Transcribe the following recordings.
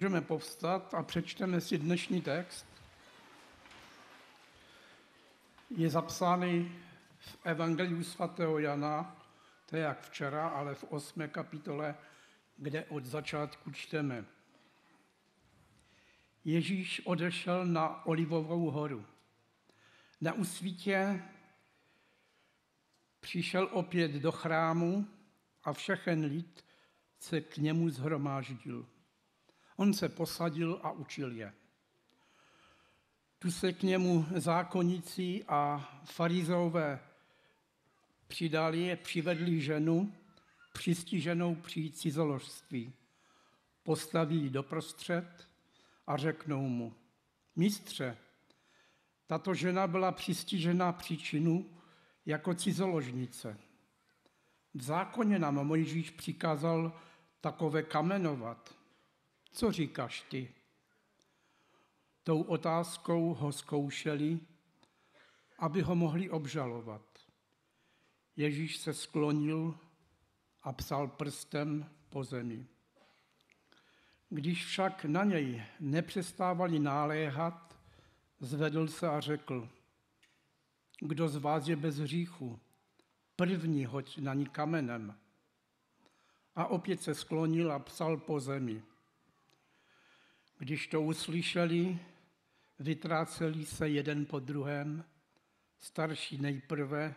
Můžeme povstat a přečteme si dnešní text. Je zapsány v Evangeliu svatého Jana, to je jak včera, ale v 8. kapitole, kde od začátku čteme. Ježíš odešel na Olivovou horu. Na usvítě přišel opět do chrámu a všechen lid se k němu zhromáždil. On se posadil a učil je. Tu se k němu zákonníci a farizové přidali přivedli ženu, přistiženou při cizoložství. Postaví ji doprostřed a řeknou mu, mistře, tato žena byla přistižena činu jako cizoložnice. V zákoně nám Mojžíš přikázal takové kamenovat. Co říkáš ty? Tou otázkou ho zkoušeli, aby ho mohli obžalovat. Ježíš se sklonil a psal prstem po zemi. Když však na něj nepřestávali náléhat, zvedl se a řekl, kdo z vás je bez hříchu, první hoď na ní kamenem. A opět se sklonil a psal po zemi. Když to uslyšeli, vytráceli se jeden po druhém, starší nejprve,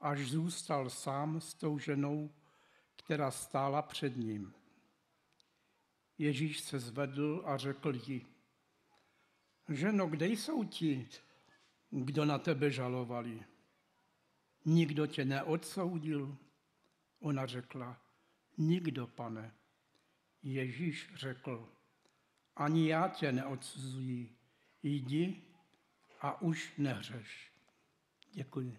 až zůstal sám s tou ženou, která stála před ním. Ježíš se zvedl a řekl jí, ženo, kde jsou ti, kdo na tebe žalovali? Nikdo tě neodsoudil? Ona řekla, nikdo, pane. Ježíš řekl, ani já tě neodsuzuji. Jdi a už nehřeš. Děkuji.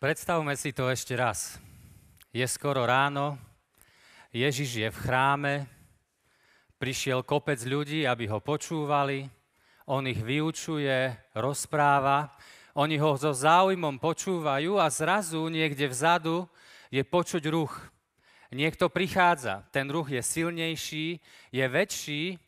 Predstavme si to ešte raz. Je skoro ráno, Ježiš je v chráme, prišiel kopec ľudí, aby ho počúvali, on ich vyučuje, rozpráva, oni ho so záujmom počúvajú a zrazu niekde vzadu je počuť ruch. Niekto prichádza, ten ruch je silnejší, je väčší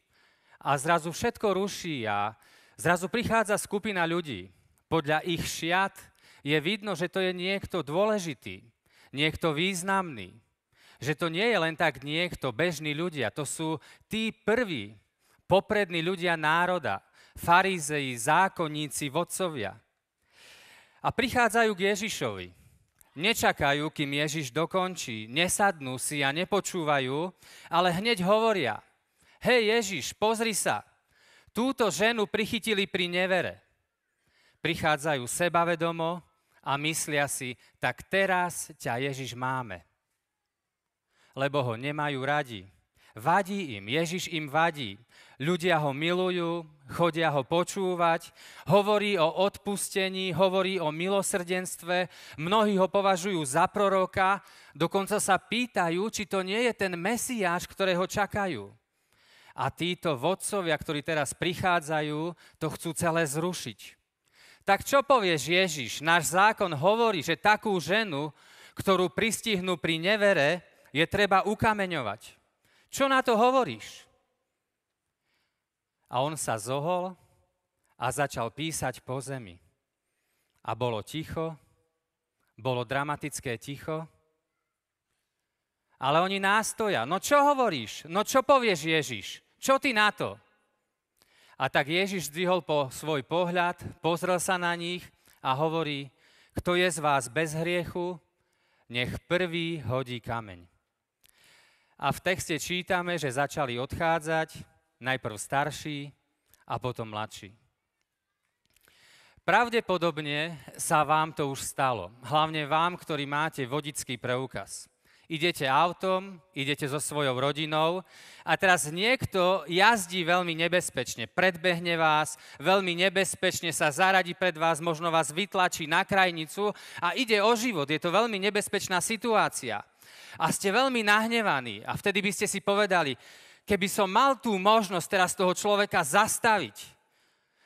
a zrazu všetko ruší a zrazu prichádza skupina ľudí. Podľa ich šiat je vidno, že to je niekto dôležitý, niekto významný. Že to nie je len tak niekto, bežní ľudia, to sú tí prví, poprední ľudia národa, farizei, zákonníci, vodcovia. A prichádzajú k Ježišovi. Nečakajú, kým Ježiš dokončí, nesadnú si a nepočúvajú, ale hneď hovoria, hej Ježiš, pozri sa, túto ženu prichytili pri nevere. Prichádzajú sebavedomo a myslia si, tak teraz ťa Ježiš máme, lebo ho nemajú radi Vadí im, Ježiš im vadí. Ľudia ho milujú, chodia ho počúvať, hovorí o odpustení, hovorí o milosrdenstve, mnohí ho považujú za proroka, dokonca sa pýtajú, či to nie je ten Mesiáš, ktorého čakajú. A títo vodcovia, ktorí teraz prichádzajú, to chcú celé zrušiť. Tak čo povieš Ježiš? Náš zákon hovorí, že takú ženu, ktorú pristihnú pri nevere, je treba ukameňovať. Čo na to hovoríš? A on sa zohol a začal písať po zemi. A bolo ticho, bolo dramatické ticho, ale oni nástoja. No čo hovoríš? No čo povieš Ježiš? Čo ty na to? A tak Ježiš zdvihol po svoj pohľad, pozrel sa na nich a hovorí, kto je z vás bez hriechu, nech prvý hodí kameň. A v texte čítame, že začali odchádzať najprv starší a potom mladší. Pravdepodobne sa vám to už stalo, hlavne vám, ktorí máte vodický preukaz. Idete autom, idete so svojou rodinou a teraz niekto jazdí veľmi nebezpečne, predbehne vás, veľmi nebezpečne sa zaradí pred vás, možno vás vytlačí na krajnicu a ide o život. Je to veľmi nebezpečná situácia a ste veľmi nahnevaní a vtedy by ste si povedali, keby som mal tú možnosť teraz toho človeka zastaviť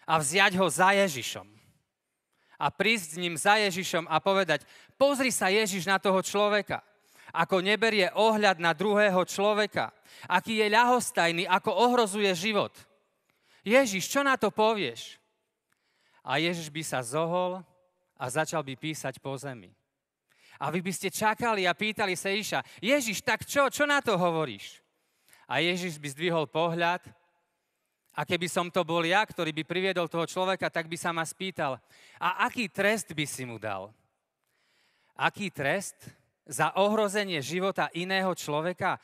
a vziať ho za Ježišom a prísť s ním za Ježišom a povedať, pozri sa Ježiš na toho človeka, ako neberie ohľad na druhého človeka, aký je ľahostajný, ako ohrozuje život. Ježiš, čo na to povieš? A Ježiš by sa zohol a začal by písať po zemi. A vy by ste čakali a pýtali sa Ježiša, Ježiš, tak čo, čo na to hovoríš? A Ježiš by zdvihol pohľad a keby som to bol ja, ktorý by priviedol toho človeka, tak by sa ma spýtal, a aký trest by si mu dal? Aký trest za ohrozenie života iného človeka?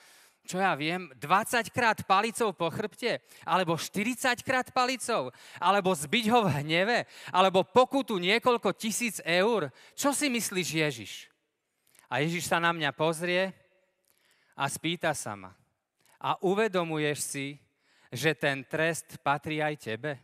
čo ja viem, 20 krát palicou po chrbte, alebo 40 krát palicou, alebo zbiť ho v hneve, alebo pokutu niekoľko tisíc eur. Čo si myslíš, Ježiš? A Ježiš sa na mňa pozrie a spýta sa ma. A uvedomuješ si, že ten trest patrí aj tebe?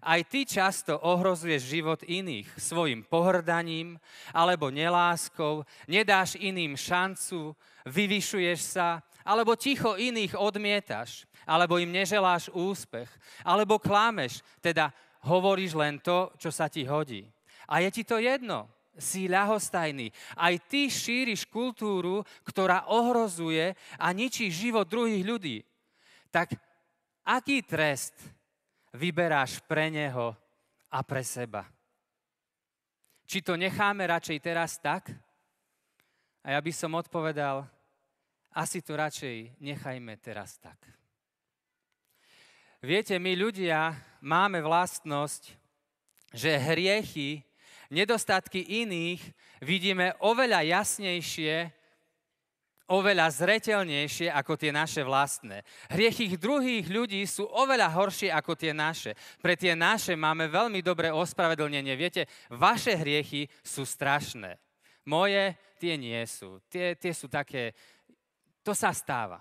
Aj ty často ohrozuješ život iných svojim pohrdaním alebo neláskou, nedáš iným šancu, vyvyšuješ sa, alebo ticho iných odmietaš, alebo im neželáš úspech, alebo klámeš. teda hovoríš len to, čo sa ti hodí. A je ti to jedno, si ľahostajný. Aj ty šíriš kultúru, ktorá ohrozuje a ničí život druhých ľudí. Tak aký trest vyberáš pre neho a pre seba? Či to necháme radšej teraz tak? A ja by som odpovedal, asi to radšej nechajme teraz tak. Viete, my ľudia máme vlastnosť, že hriechy nedostatky iných vidíme oveľa jasnejšie, oveľa zretelnejšie ako tie naše vlastné. Hriechy druhých ľudí sú oveľa horšie ako tie naše. Pre tie naše máme veľmi dobré ospravedlnenie. Viete, vaše hriechy sú strašné. Moje tie nie sú. Tie, tie sú také, to sa stáva.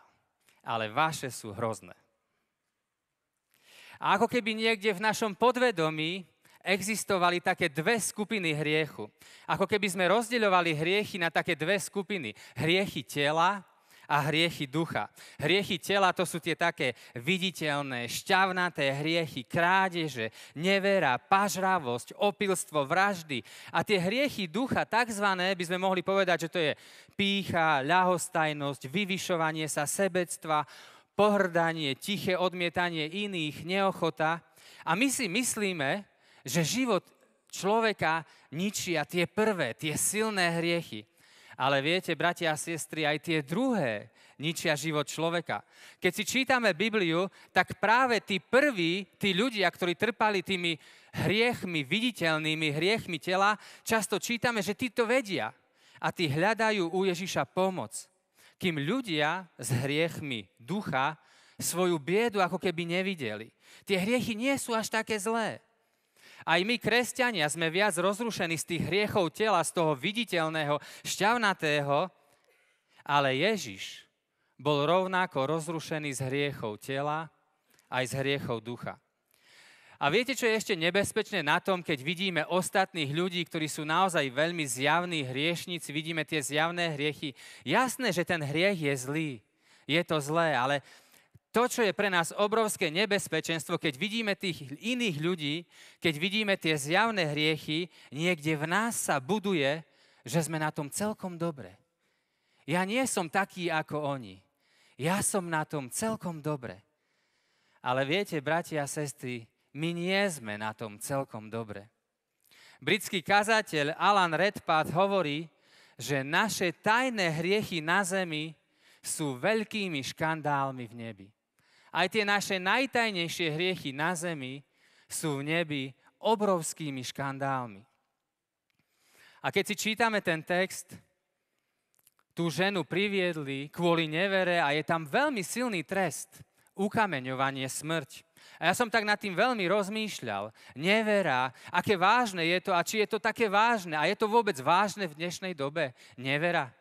Ale vaše sú hrozné. A ako keby niekde v našom podvedomí existovali také dve skupiny hriechu. Ako keby sme rozdeľovali hriechy na také dve skupiny. Hriechy tela a hriechy ducha. Hriechy tela to sú tie také viditeľné, šťavnaté hriechy, krádeže, nevera, pažravosť, opilstvo, vraždy. A tie hriechy ducha, takzvané, by sme mohli povedať, že to je pícha, ľahostajnosť, vyvyšovanie sa, sebectva, pohrdanie, tiché odmietanie iných, neochota. A my si myslíme, že život človeka ničia tie prvé, tie silné hriechy. Ale viete, bratia a sestry, aj tie druhé ničia život človeka. Keď si čítame Bibliu, tak práve tí prví, tí ľudia, ktorí trpali tými hriechmi, viditeľnými hriechmi tela, často čítame, že tí to vedia. A tí hľadajú u Ježiša pomoc. Kým ľudia s hriechmi ducha svoju biedu ako keby nevideli. Tie hriechy nie sú až také zlé. Aj my, kresťania, sme viac rozrušení z tých hriechov tela, z toho viditeľného, šťavnatého, ale Ježiš bol rovnako rozrušený z hriechov tela aj z hriechov ducha. A viete, čo je ešte nebezpečné na tom, keď vidíme ostatných ľudí, ktorí sú naozaj veľmi zjavní hriešnici, vidíme tie zjavné hriechy. Jasné, že ten hriech je zlý, je to zlé, ale to, čo je pre nás obrovské nebezpečenstvo, keď vidíme tých iných ľudí, keď vidíme tie zjavné hriechy, niekde v nás sa buduje, že sme na tom celkom dobre. Ja nie som taký ako oni. Ja som na tom celkom dobre. Ale viete, bratia a sestry, my nie sme na tom celkom dobre. Britský kazateľ Alan Redpath hovorí, že naše tajné hriechy na zemi sú veľkými škandálmi v nebi. Aj tie naše najtajnejšie hriechy na zemi sú v nebi obrovskými škandálmi. A keď si čítame ten text, tú ženu priviedli kvôli nevere a je tam veľmi silný trest, ukameňovanie, smrť. A ja som tak nad tým veľmi rozmýšľal. Nevera, aké vážne je to a či je to také vážne. A je to vôbec vážne v dnešnej dobe? Nevera.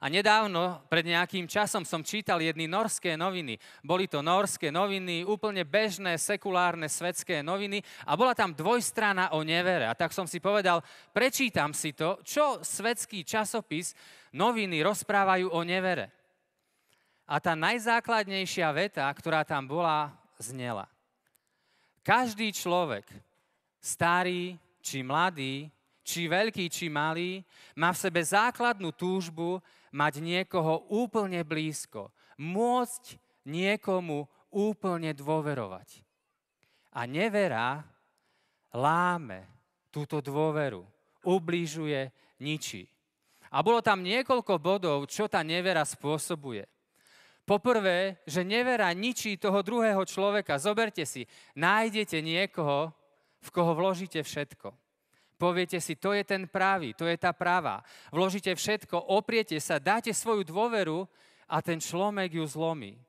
A nedávno, pred nejakým časom, som čítal jedny norské noviny. Boli to norské noviny, úplne bežné, sekulárne, svetské noviny a bola tam dvojstrana o nevere. A tak som si povedal, prečítam si to, čo svetský časopis, noviny rozprávajú o nevere. A tá najzákladnejšia veta, ktorá tam bola, znela. Každý človek, starý či mladý, či veľký, či malý, má v sebe základnú túžbu mať niekoho úplne blízko, môcť niekomu úplne dôverovať. A nevera láme túto dôveru, ubližuje, ničí. A bolo tam niekoľko bodov, čo tá nevera spôsobuje. Poprvé, že nevera ničí toho druhého človeka. Zoberte si, nájdete niekoho, v koho vložíte všetko. Poviete si, to je ten právý, to je tá práva. Vložíte všetko, opriete sa, dáte svoju dôveru a ten človek ju zlomí.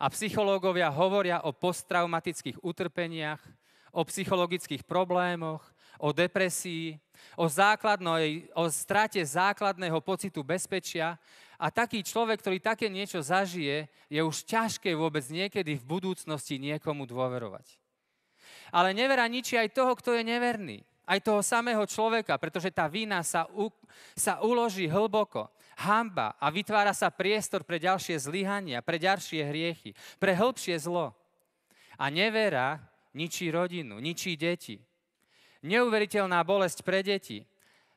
A psychológovia hovoria o posttraumatických utrpeniach, o psychologických problémoch, o depresii, o, o strate základného pocitu bezpečia a taký človek, ktorý také niečo zažije, je už ťažké vôbec niekedy v budúcnosti niekomu dôverovať. Ale nevera ničí aj toho, kto je neverný aj toho samého človeka, pretože tá vina sa, u, sa uloží hlboko. Hamba a vytvára sa priestor pre ďalšie zlyhania, pre ďalšie hriechy, pre hĺbšie zlo. A nevera ničí rodinu, ničí deti. Neuveriteľná bolesť pre deti.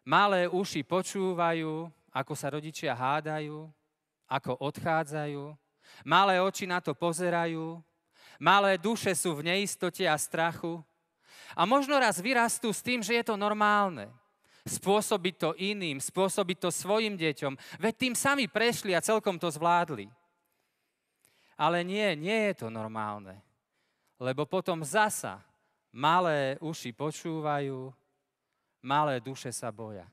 Malé uši počúvajú, ako sa rodičia hádajú, ako odchádzajú. Malé oči na to pozerajú. Malé duše sú v neistote a strachu. A možno raz vyrastú s tým, že je to normálne. Spôsobiť to iným, spôsobiť to svojim deťom. Veď tým sami prešli a celkom to zvládli. Ale nie, nie je to normálne. Lebo potom zasa malé uši počúvajú, malé duše sa boja.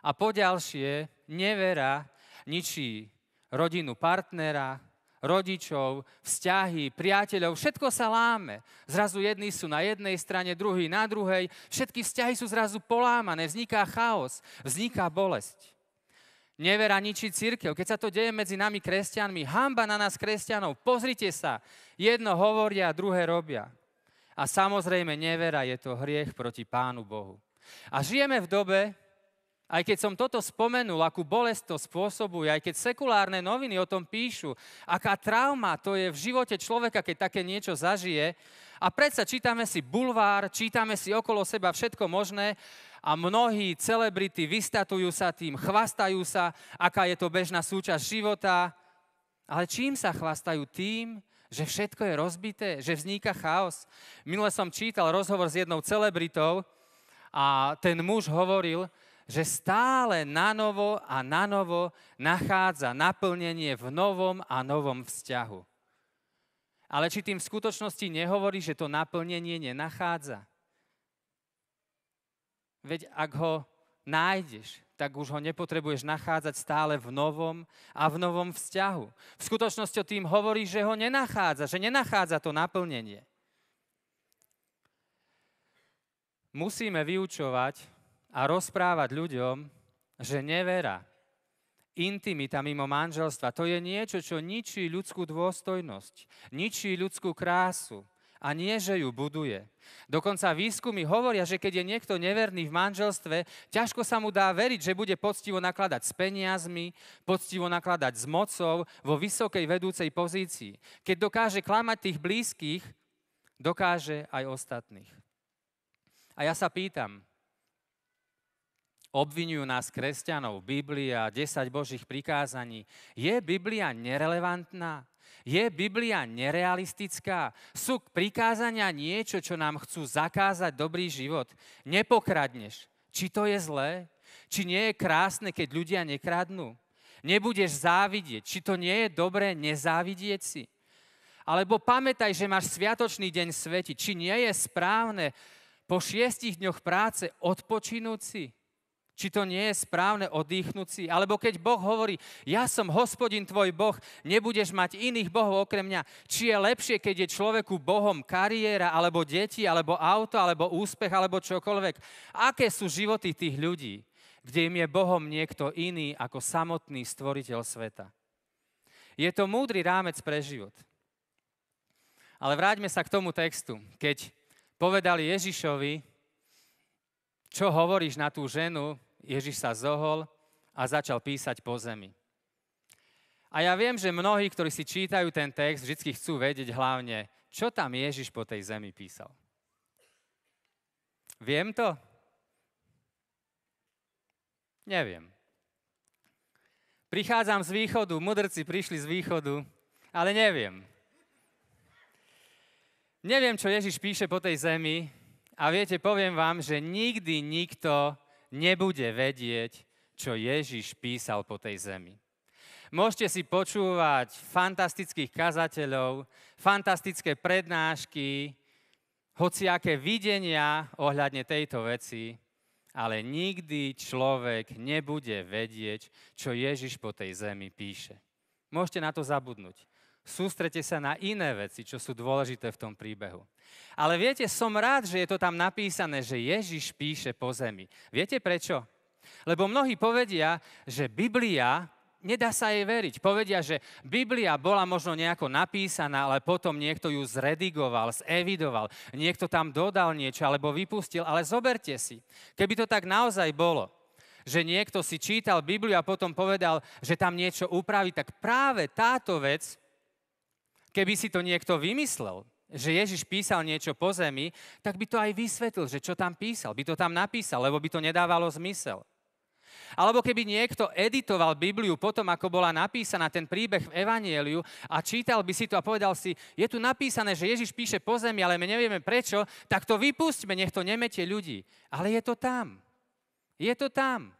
A poďalšie, nevera ničí rodinu partnera, rodičov, vzťahy, priateľov, všetko sa láme. Zrazu jedni sú na jednej strane, druhý na druhej, všetky vzťahy sú zrazu polámané, vzniká chaos, vzniká bolesť. Nevera ničí církev. Keď sa to deje medzi nami kresťanmi, hamba na nás kresťanov. Pozrite sa, jedno hovoria, druhé robia. A samozrejme nevera je to hriech proti Pánu Bohu. A žijeme v dobe, aj keď som toto spomenul, akú bolest to spôsobuje, aj keď sekulárne noviny o tom píšu, aká trauma to je v živote človeka, keď také niečo zažije. A predsa čítame si bulvár, čítame si okolo seba všetko možné a mnohí celebrity vystatujú sa tým, chvastajú sa, aká je to bežná súčasť života. Ale čím sa chvastajú? Tým, že všetko je rozbité, že vzniká chaos. Minule som čítal rozhovor s jednou celebritou a ten muž hovoril, že stále na novo a na novo nachádza naplnenie v novom a novom vzťahu. Ale či tým v skutočnosti nehovorí, že to naplnenie nenachádza? Veď ak ho nájdeš, tak už ho nepotrebuješ nachádzať stále v novom a v novom vzťahu. V skutočnosti tým hovorí, že ho nenachádza, že nenachádza to naplnenie. Musíme vyučovať a rozprávať ľuďom, že nevera, intimita mimo manželstva, to je niečo, čo ničí ľudskú dôstojnosť, ničí ľudskú krásu a nie, že ju buduje. Dokonca výskumy hovoria, že keď je niekto neverný v manželstve, ťažko sa mu dá veriť, že bude poctivo nakladať s peniazmi, poctivo nakladať s mocou vo vysokej vedúcej pozícii. Keď dokáže klamať tých blízkych, dokáže aj ostatných. A ja sa pýtam, Obvinujú nás kresťanov, Biblia, 10 božích prikázaní. Je Biblia nerelevantná? Je Biblia nerealistická? Sú prikázania niečo, čo nám chcú zakázať dobrý život? Nepokradneš. Či to je zlé? Či nie je krásne, keď ľudia nekradnú? Nebudeš závidieť. Či to nie je dobré nezávidieť si? Alebo pamätaj, že máš sviatočný deň sveti. Či nie je správne po šiestich dňoch práce odpočinúť si? Či to nie je správne oddychnúť si? Alebo keď Boh hovorí, ja som hospodin tvoj Boh, nebudeš mať iných bohov okrem mňa. Či je lepšie, keď je človeku Bohom kariéra, alebo deti, alebo auto, alebo úspech, alebo čokoľvek? Aké sú životy tých ľudí, kde im je Bohom niekto iný ako samotný stvoriteľ sveta? Je to múdry rámec pre život. Ale vráťme sa k tomu textu. Keď povedali Ježišovi, čo hovoríš na tú ženu, Ježiš sa zohol a začal písať po zemi. A ja viem, že mnohí, ktorí si čítajú ten text, vždy chcú vedieť hlavne, čo tam Ježiš po tej zemi písal. Viem to? Neviem. Prichádzam z východu, mudrci prišli z východu, ale neviem. Neviem, čo Ježiš píše po tej zemi a viete, poviem vám, že nikdy nikto nebude vedieť, čo Ježiš písal po tej zemi. Môžete si počúvať fantastických kazateľov, fantastické prednášky, hociaké videnia ohľadne tejto veci, ale nikdy človek nebude vedieť, čo Ježiš po tej zemi píše. Môžete na to zabudnúť. Sústrete sa na iné veci, čo sú dôležité v tom príbehu. Ale viete, som rád, že je to tam napísané, že Ježiš píše po zemi. Viete prečo? Lebo mnohí povedia, že Biblia, nedá sa jej veriť. Povedia, že Biblia bola možno nejako napísaná, ale potom niekto ju zredigoval, zevidoval, niekto tam dodal niečo alebo vypustil, ale zoberte si, keby to tak naozaj bolo, že niekto si čítal Bibliu a potom povedal, že tam niečo upraví, tak práve táto vec Keby si to niekto vymyslel, že Ježiš písal niečo po zemi, tak by to aj vysvetlil, že čo tam písal. By to tam napísal, lebo by to nedávalo zmysel. Alebo keby niekto editoval Bibliu potom, ako bola napísaná ten príbeh v Evanieliu a čítal by si to a povedal si, je tu napísané, že Ježiš píše po zemi, ale my nevieme prečo, tak to vypustme, nech to nemete ľudí. Ale je to tam. Je to tam.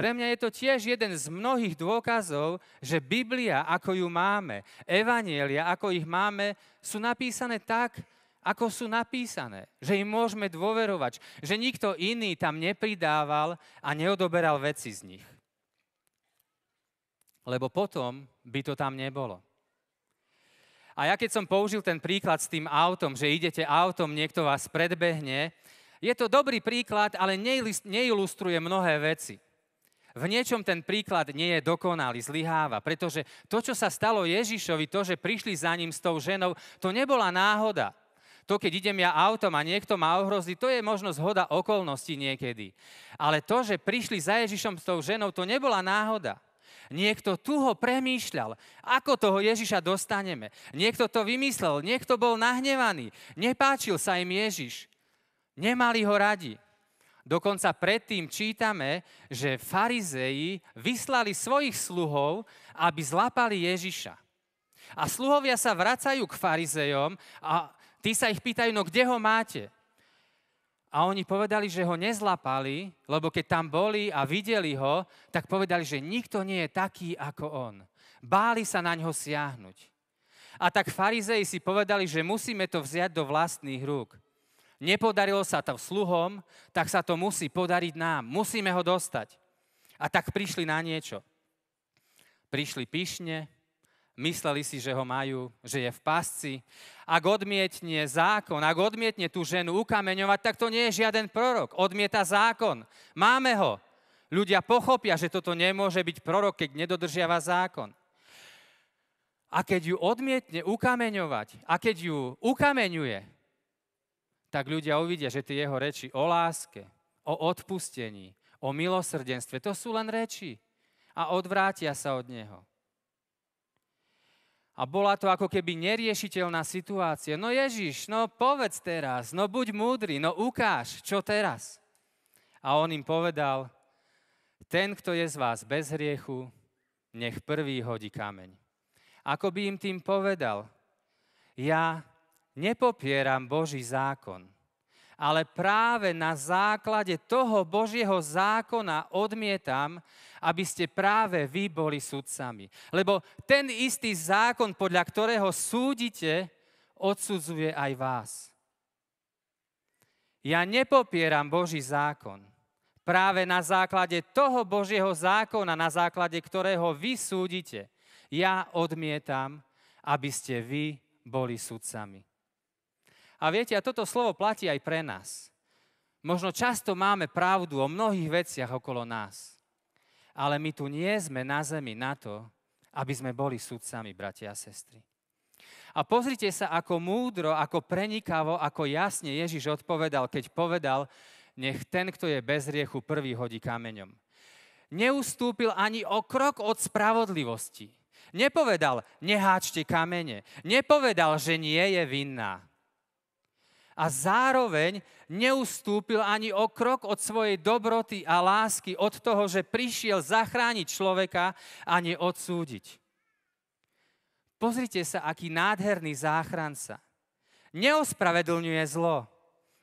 Pre mňa je to tiež jeden z mnohých dôkazov, že Biblia, ako ju máme, evanielia, ako ich máme, sú napísané tak, ako sú napísané, že im môžeme dôverovať, že nikto iný tam nepridával a neodoberal veci z nich. Lebo potom by to tam nebolo. A ja keď som použil ten príklad s tým autom, že idete autom, niekto vás predbehne, je to dobrý príklad, ale neilustruje mnohé veci. V niečom ten príklad nie je dokonalý, zlyháva, pretože to, čo sa stalo Ježišovi, to, že prišli za ním s tou ženou, to nebola náhoda. To, keď idem ja autom a niekto ma ohrozí, to je možno zhoda okolností niekedy. Ale to, že prišli za Ježišom s tou ženou, to nebola náhoda. Niekto tu ho premýšľal, ako toho Ježiša dostaneme. Niekto to vymyslel, niekto bol nahnevaný, nepáčil sa im Ježiš. Nemali ho radi. Dokonca predtým čítame, že farizeji vyslali svojich sluhov, aby zlapali Ježiša. A sluhovia sa vracajú k farizejom a tí sa ich pýtajú, no kde ho máte? A oni povedali, že ho nezlapali, lebo keď tam boli a videli ho, tak povedali, že nikto nie je taký ako on. Báli sa na ňo siahnuť. A tak farizei si povedali, že musíme to vziať do vlastných rúk. Nepodarilo sa to sluhom, tak sa to musí podariť nám. Musíme ho dostať. A tak prišli na niečo. Prišli pyšne, mysleli si, že ho majú, že je v pasci. Ak odmietne zákon, ak odmietne tú ženu ukameňovať, tak to nie je žiaden prorok. Odmieta zákon. Máme ho. Ľudia pochopia, že toto nemôže byť prorok, keď nedodržiava zákon. A keď ju odmietne ukameňovať, a keď ju ukameňuje, tak ľudia uvidia, že tie jeho reči o láske, o odpustení, o milosrdenstve, to sú len reči a odvrátia sa od neho. A bola to ako keby neriešiteľná situácia. No Ježiš, no povedz teraz, no buď múdry, no ukáž, čo teraz. A on im povedal, ten, kto je z vás bez hriechu, nech prvý hodí kameň. Ako by im tým povedal, ja nepopieram Boží zákon, ale práve na základe toho Božieho zákona odmietam, aby ste práve vy boli sudcami. Lebo ten istý zákon, podľa ktorého súdite, odsudzuje aj vás. Ja nepopieram Boží zákon. Práve na základe toho Božieho zákona, na základe ktorého vy súdite, ja odmietam, aby ste vy boli sudcami. A viete, a toto slovo platí aj pre nás. Možno často máme pravdu o mnohých veciach okolo nás, ale my tu nie sme na zemi na to, aby sme boli sudcami, bratia a sestry. A pozrite sa, ako múdro, ako prenikavo, ako jasne Ježiš odpovedal, keď povedal, nech ten, kto je bez riechu, prvý hodí kameňom. Neustúpil ani o krok od spravodlivosti. Nepovedal, neháčte kamene. Nepovedal, že nie je vinná a zároveň neustúpil ani o krok od svojej dobroty a lásky, od toho, že prišiel zachrániť človeka a neodsúdiť. Pozrite sa, aký nádherný záchranca. Neospravedlňuje zlo,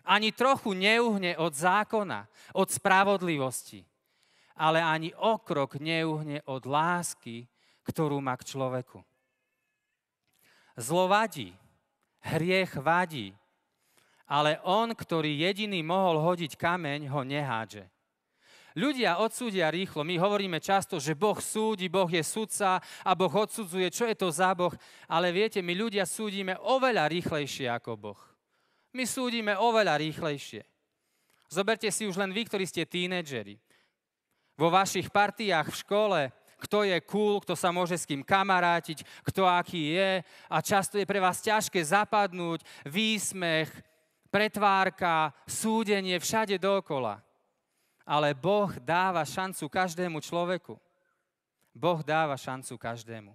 ani trochu neuhne od zákona, od spravodlivosti, ale ani okrok neuhne od lásky, ktorú má k človeku. Zlo vadí, hriech vadí, ale on, ktorý jediný mohol hodiť kameň, ho nehádže. Ľudia odsúdia rýchlo. My hovoríme často, že Boh súdi, Boh je sudca a Boh odsudzuje. Čo je to za Boh? Ale viete, my ľudia súdime oveľa rýchlejšie ako Boh. My súdime oveľa rýchlejšie. Zoberte si už len vy, ktorí ste tínedžeri. Vo vašich partiách v škole, kto je cool, kto sa môže s kým kamarátiť, kto aký je a často je pre vás ťažké zapadnúť, výsmech, pretvárka, súdenie všade dokola. Ale Boh dáva šancu každému človeku. Boh dáva šancu každému.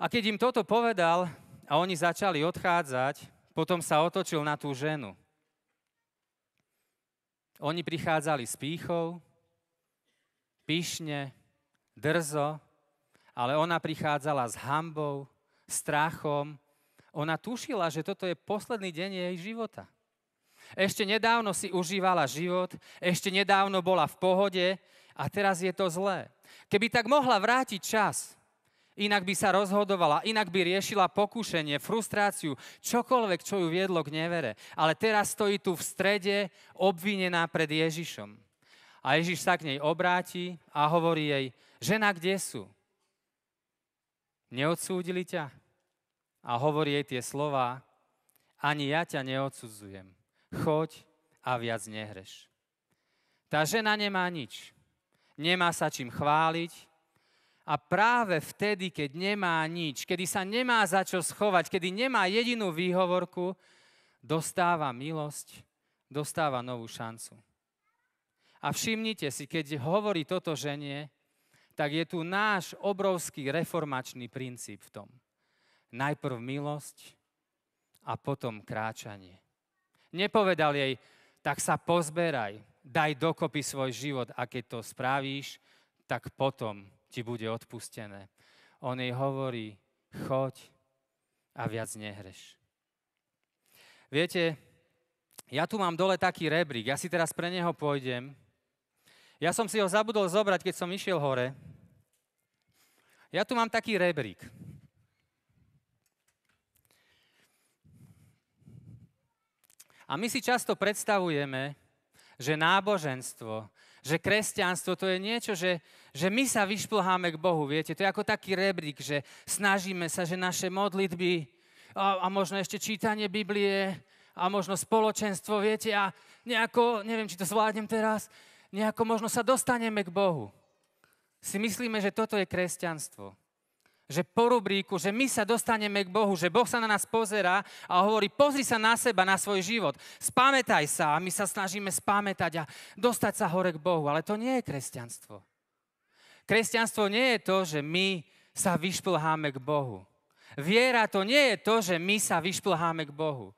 A keď im toto povedal a oni začali odchádzať, potom sa otočil na tú ženu. Oni prichádzali s pýchou, pyšne, drzo, ale ona prichádzala s hambou, strachom ona tušila, že toto je posledný deň jej života. Ešte nedávno si užívala život, ešte nedávno bola v pohode a teraz je to zlé. Keby tak mohla vrátiť čas, inak by sa rozhodovala, inak by riešila pokušenie, frustráciu, čokoľvek, čo ju viedlo k nevere. Ale teraz stojí tu v strede, obvinená pred Ježišom. A Ježiš sa k nej obráti a hovorí jej, žena, kde sú? Neodsúdili ťa? a hovorí jej tie slova, ani ja ťa neodsudzujem, choď a viac nehreš. Tá žena nemá nič, nemá sa čím chváliť a práve vtedy, keď nemá nič, kedy sa nemá za čo schovať, kedy nemá jedinú výhovorku, dostáva milosť, dostáva novú šancu. A všimnite si, keď hovorí toto ženie, tak je tu náš obrovský reformačný princíp v tom najprv milosť a potom kráčanie. Nepovedal jej, tak sa pozberaj, daj dokopy svoj život a keď to spravíš, tak potom ti bude odpustené. On jej hovorí, choď a viac nehreš. Viete, ja tu mám dole taký rebrík, ja si teraz pre neho pôjdem. Ja som si ho zabudol zobrať, keď som išiel hore. Ja tu mám taký rebrík. A my si často predstavujeme, že náboženstvo, že kresťanstvo to je niečo, že, že my sa vyšplháme k Bohu, viete, to je ako taký rebrík, že snažíme sa, že naše modlitby a, a možno ešte čítanie Biblie a možno spoločenstvo, viete, a nejako, neviem, či to zvládnem teraz, nejako možno sa dostaneme k Bohu. Si myslíme, že toto je kresťanstvo že po rubríku, že my sa dostaneme k Bohu, že Boh sa na nás pozerá a hovorí, pozri sa na seba, na svoj život, spamätaj sa a my sa snažíme spamätať a dostať sa hore k Bohu. Ale to nie je kresťanstvo. Kresťanstvo nie je to, že my sa vyšplháme k Bohu. Viera to nie je to, že my sa vyšplháme k Bohu.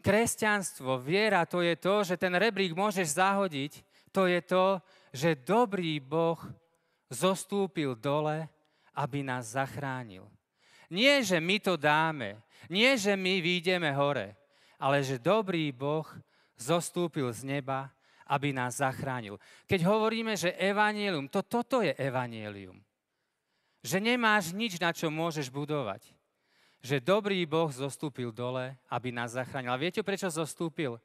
Kresťanstvo, viera to je to, že ten rebrík môžeš zahodiť, to je to, že dobrý Boh zostúpil dole aby nás zachránil. Nie, že my to dáme, nie, že my výjdeme hore, ale že dobrý Boh zostúpil z neba, aby nás zachránil. Keď hovoríme, že evanielium, to toto je evanielium. Že nemáš nič, na čo môžeš budovať. Že dobrý Boh zostúpil dole, aby nás zachránil. A viete, prečo zostúpil?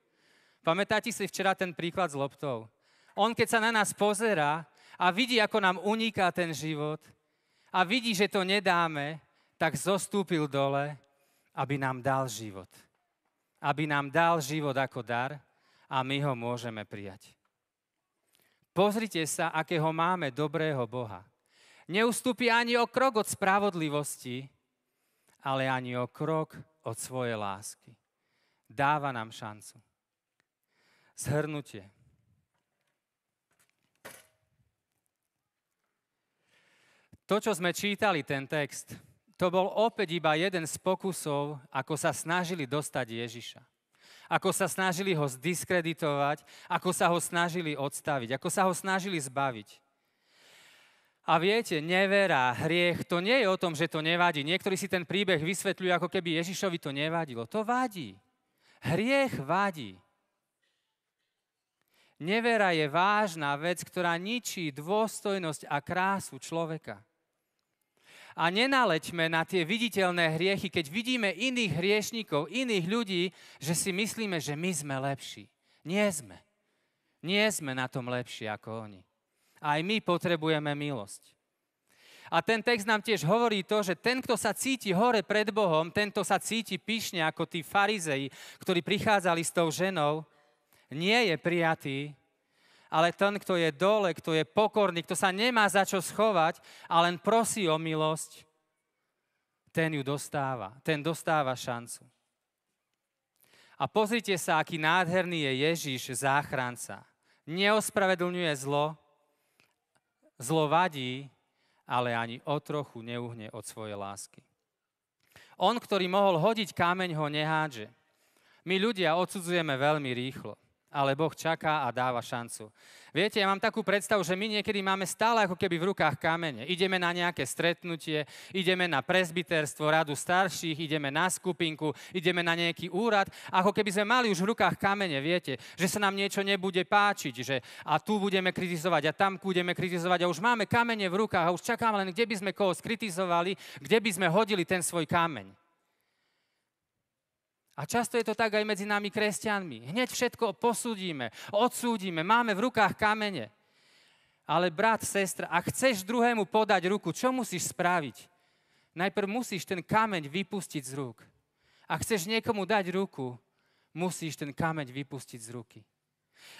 Pamätáte si včera ten príklad s loptou? On, keď sa na nás pozerá a vidí, ako nám uniká ten život – a vidí, že to nedáme, tak zostúpil dole, aby nám dal život. Aby nám dal život ako dar a my ho môžeme prijať. Pozrite sa, akého máme dobrého Boha. Neustúpi ani o krok od spravodlivosti, ale ani o krok od svojej lásky. Dáva nám šancu. Zhrnutie. To, čo sme čítali, ten text, to bol opäť iba jeden z pokusov, ako sa snažili dostať Ježiša. Ako sa snažili ho zdiskreditovať, ako sa ho snažili odstaviť, ako sa ho snažili zbaviť. A viete, nevera, hriech, to nie je o tom, že to nevadí. Niektorí si ten príbeh vysvetľujú, ako keby Ježišovi to nevadilo. To vadí. Hriech vadí. Nevera je vážna vec, ktorá ničí dôstojnosť a krásu človeka a nenaleďme na tie viditeľné hriechy, keď vidíme iných hriešnikov, iných ľudí, že si myslíme, že my sme lepší. Nie sme. Nie sme na tom lepší ako oni. Aj my potrebujeme milosť. A ten text nám tiež hovorí to, že ten, kto sa cíti hore pred Bohom, tento sa cíti pyšne ako tí farizei, ktorí prichádzali s tou ženou, nie je prijatý ale ten, kto je dole, kto je pokorný, kto sa nemá za čo schovať a len prosí o milosť, ten ju dostáva, ten dostáva šancu. A pozrite sa, aký nádherný je Ježiš, záchranca. Neospravedlňuje zlo, zlo vadí, ale ani o trochu neuhne od svojej lásky. On, ktorý mohol hodiť kameň, ho nehádže. My ľudia odsudzujeme veľmi rýchlo ale Boh čaká a dáva šancu. Viete, ja mám takú predstavu, že my niekedy máme stále ako keby v rukách kamene. Ideme na nejaké stretnutie, ideme na prezbiterstvo, radu starších, ideme na skupinku, ideme na nejaký úrad, ako keby sme mali už v rukách kamene, viete, že sa nám niečo nebude páčiť, že a tu budeme kritizovať a tam budeme kritizovať a už máme kamene v rukách a už čakáme len, kde by sme koho skritizovali, kde by sme hodili ten svoj kameň. A často je to tak aj medzi nami kresťanmi. Hneď všetko posudíme, odsúdime, máme v rukách kamene. Ale brat, sestra, ak chceš druhému podať ruku, čo musíš spraviť? Najprv musíš ten kameň vypustiť z rúk. Ak chceš niekomu dať ruku, musíš ten kameň vypustiť z ruky.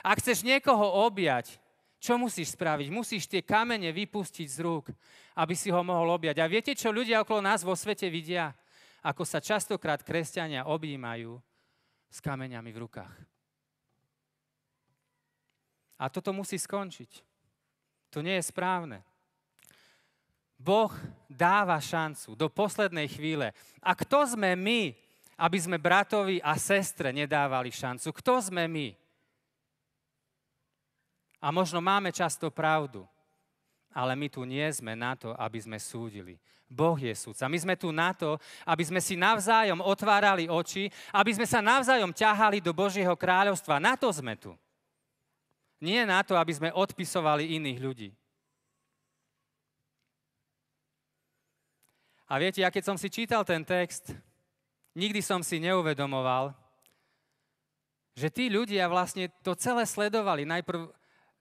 Ak chceš niekoho objať, čo musíš spraviť? Musíš tie kamene vypustiť z rúk, aby si ho mohol objať. A viete, čo ľudia okolo nás vo svete vidia? ako sa častokrát kresťania objímajú s kameňami v rukách. A toto musí skončiť. To nie je správne. Boh dáva šancu do poslednej chvíle. A kto sme my, aby sme bratovi a sestre nedávali šancu? Kto sme my? A možno máme často pravdu, ale my tu nie sme na to, aby sme súdili. Boh je sudca. My sme tu na to, aby sme si navzájom otvárali oči, aby sme sa navzájom ťahali do Božieho kráľovstva. Na to sme tu. Nie na to, aby sme odpisovali iných ľudí. A viete, ja keď som si čítal ten text, nikdy som si neuvedomoval, že tí ľudia vlastne to celé sledovali. Najprv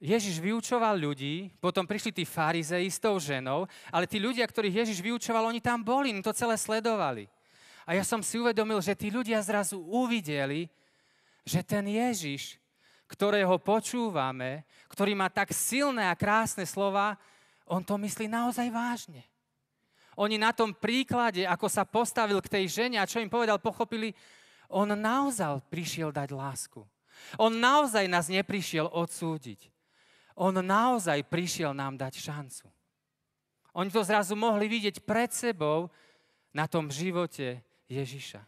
Ježiš vyučoval ľudí, potom prišli tí farizei s tou ženou, ale tí ľudia, ktorých Ježiš vyučoval, oni tam boli, oni to celé sledovali. A ja som si uvedomil, že tí ľudia zrazu uvideli, že ten Ježiš, ktorého počúvame, ktorý má tak silné a krásne slova, on to myslí naozaj vážne. Oni na tom príklade, ako sa postavil k tej žene a čo im povedal, pochopili, on naozaj prišiel dať lásku. On naozaj nás neprišiel odsúdiť. On naozaj prišiel nám dať šancu. Oni to zrazu mohli vidieť pred sebou na tom živote Ježiša.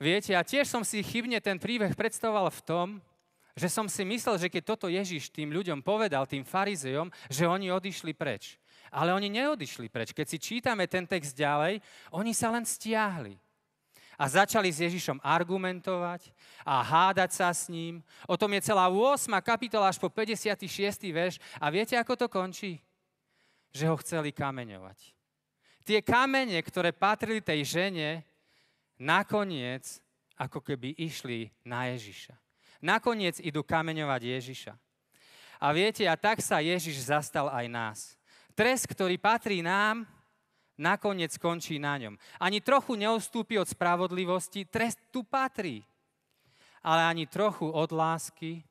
Viete, a tiež som si chybne ten príbeh predstavoval v tom, že som si myslel, že keď toto Ježiš tým ľuďom povedal, tým farizejom, že oni odišli preč. Ale oni neodišli preč. Keď si čítame ten text ďalej, oni sa len stiahli a začali s Ježišom argumentovať a hádať sa s ním. O tom je celá 8. kapitola až po 56. verš a viete, ako to končí? Že ho chceli kameňovať. Tie kamene, ktoré patrili tej žene, nakoniec ako keby išli na Ježiša. Nakoniec idú kameňovať Ježiša. A viete, a tak sa Ježiš zastal aj nás. Trest, ktorý patrí nám, nakoniec skončí na ňom. Ani trochu neustúpi od spravodlivosti, trest tu patrí, ale ani trochu od lásky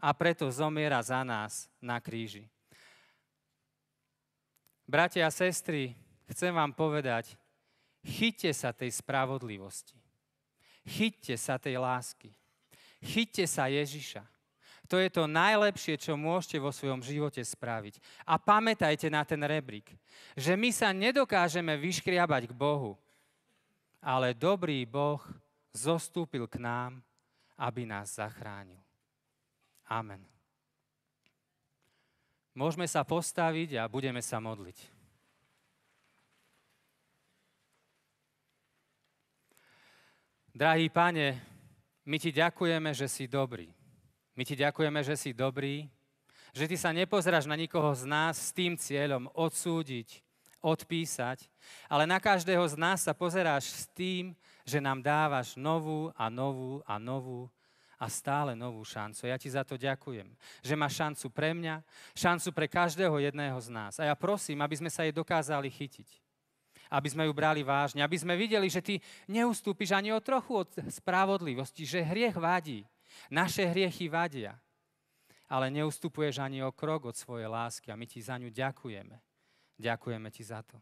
a preto zomiera za nás na kríži. Bratia a sestry, chcem vám povedať, chyťte sa tej spravodlivosti. Chyťte sa tej lásky. Chyťte sa Ježiša. To je to najlepšie, čo môžete vo svojom živote spraviť. A pamätajte na ten rebrík, že my sa nedokážeme vyškriabať k Bohu, ale dobrý Boh zostúpil k nám, aby nás zachránil. Amen. Môžeme sa postaviť a budeme sa modliť. Drahý pane, my ti ďakujeme, že si dobrý. My ti ďakujeme, že si dobrý, že ty sa nepozráš na nikoho z nás s tým cieľom odsúdiť, odpísať, ale na každého z nás sa pozeráš s tým, že nám dávaš novú a novú a novú a stále novú šancu. Ja ti za to ďakujem, že má šancu pre mňa, šancu pre každého jedného z nás. A ja prosím, aby sme sa jej dokázali chytiť. Aby sme ju brali vážne, aby sme videli, že ty neustúpiš ani o trochu od spravodlivosti, že hriech vadí, naše hriechy vadia, ale neustupuješ ani o krok od svojej lásky a my ti za ňu ďakujeme. Ďakujeme ti za to.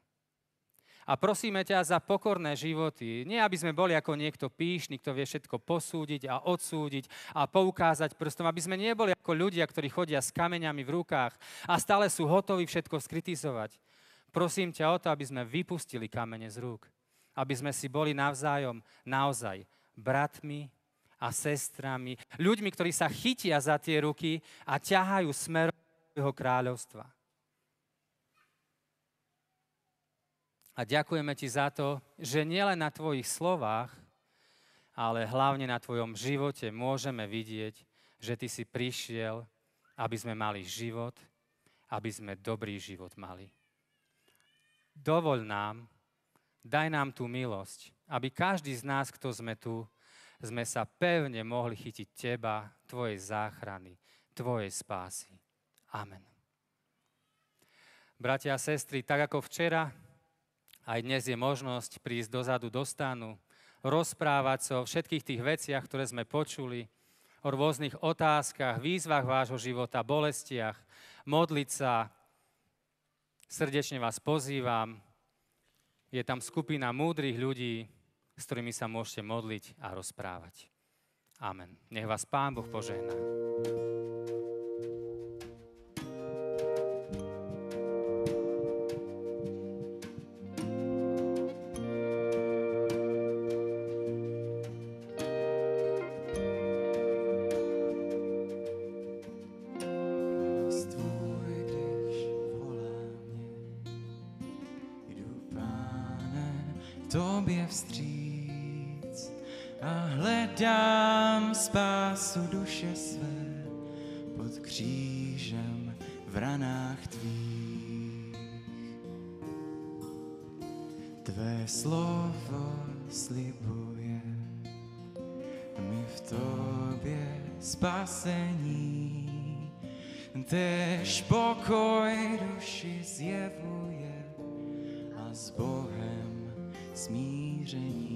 A prosíme ťa za pokorné životy. Nie, aby sme boli ako niekto píšny, kto vie všetko posúdiť a odsúdiť a poukázať prstom. Aby sme neboli ako ľudia, ktorí chodia s kameňami v rukách a stále sú hotoví všetko skritizovať. Prosím ťa o to, aby sme vypustili kamene z rúk. Aby sme si boli navzájom naozaj bratmi a sestrami, ľuďmi, ktorí sa chytia za tie ruky a ťahajú smerom jeho kráľovstva. A ďakujeme ti za to, že nielen na tvojich slovách, ale hlavne na tvojom živote môžeme vidieť, že ty si prišiel, aby sme mali život, aby sme dobrý život mali. Dovol nám, daj nám tú milosť, aby každý z nás, kto sme tu, sme sa pevne mohli chytiť teba, tvojej záchrany, tvojej spásy. Amen. Bratia a sestry, tak ako včera, aj dnes je možnosť prísť dozadu do stánu, rozprávať sa o všetkých tých veciach, ktoré sme počuli, o rôznych otázkach, výzvach vášho života, bolestiach, modliť sa. Srdečne vás pozývam. Je tam skupina múdrych ľudí, s ktorými sa môžete modliť a rozprávať. Amen. Nech vás Pán Boh požehná. tobě vstří a hledám spásu duše své pod křížem v ranách tvých. Tvé slovo slibuje mi v tobě spasení, tež pokoj duši zjevuje a s Bohem smíření.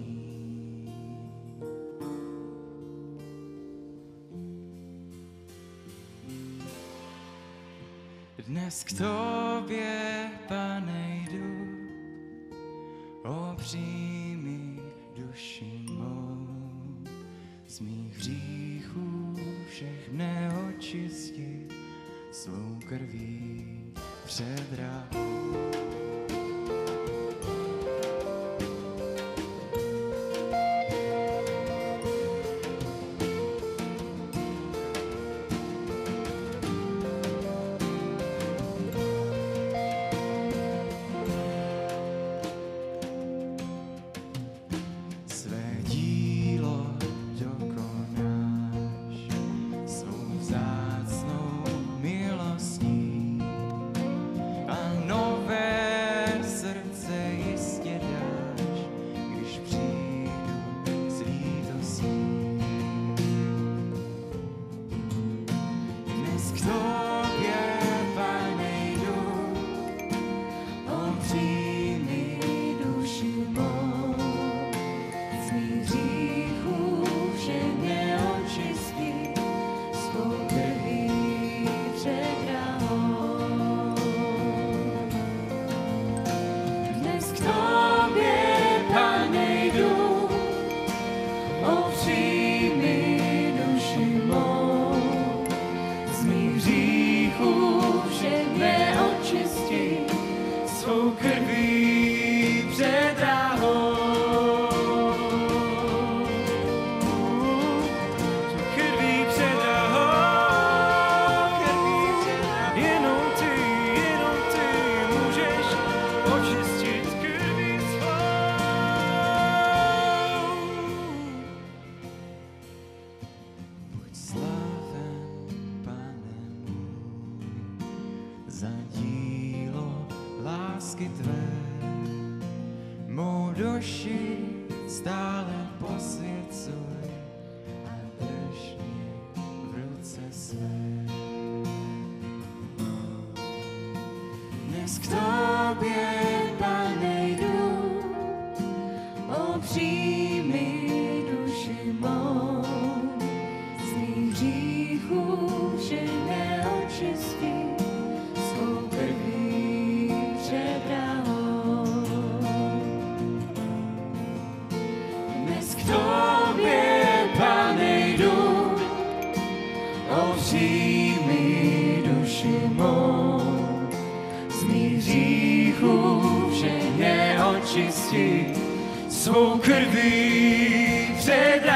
Dnes k Tobě, pane, jdu, o očistí svou krví před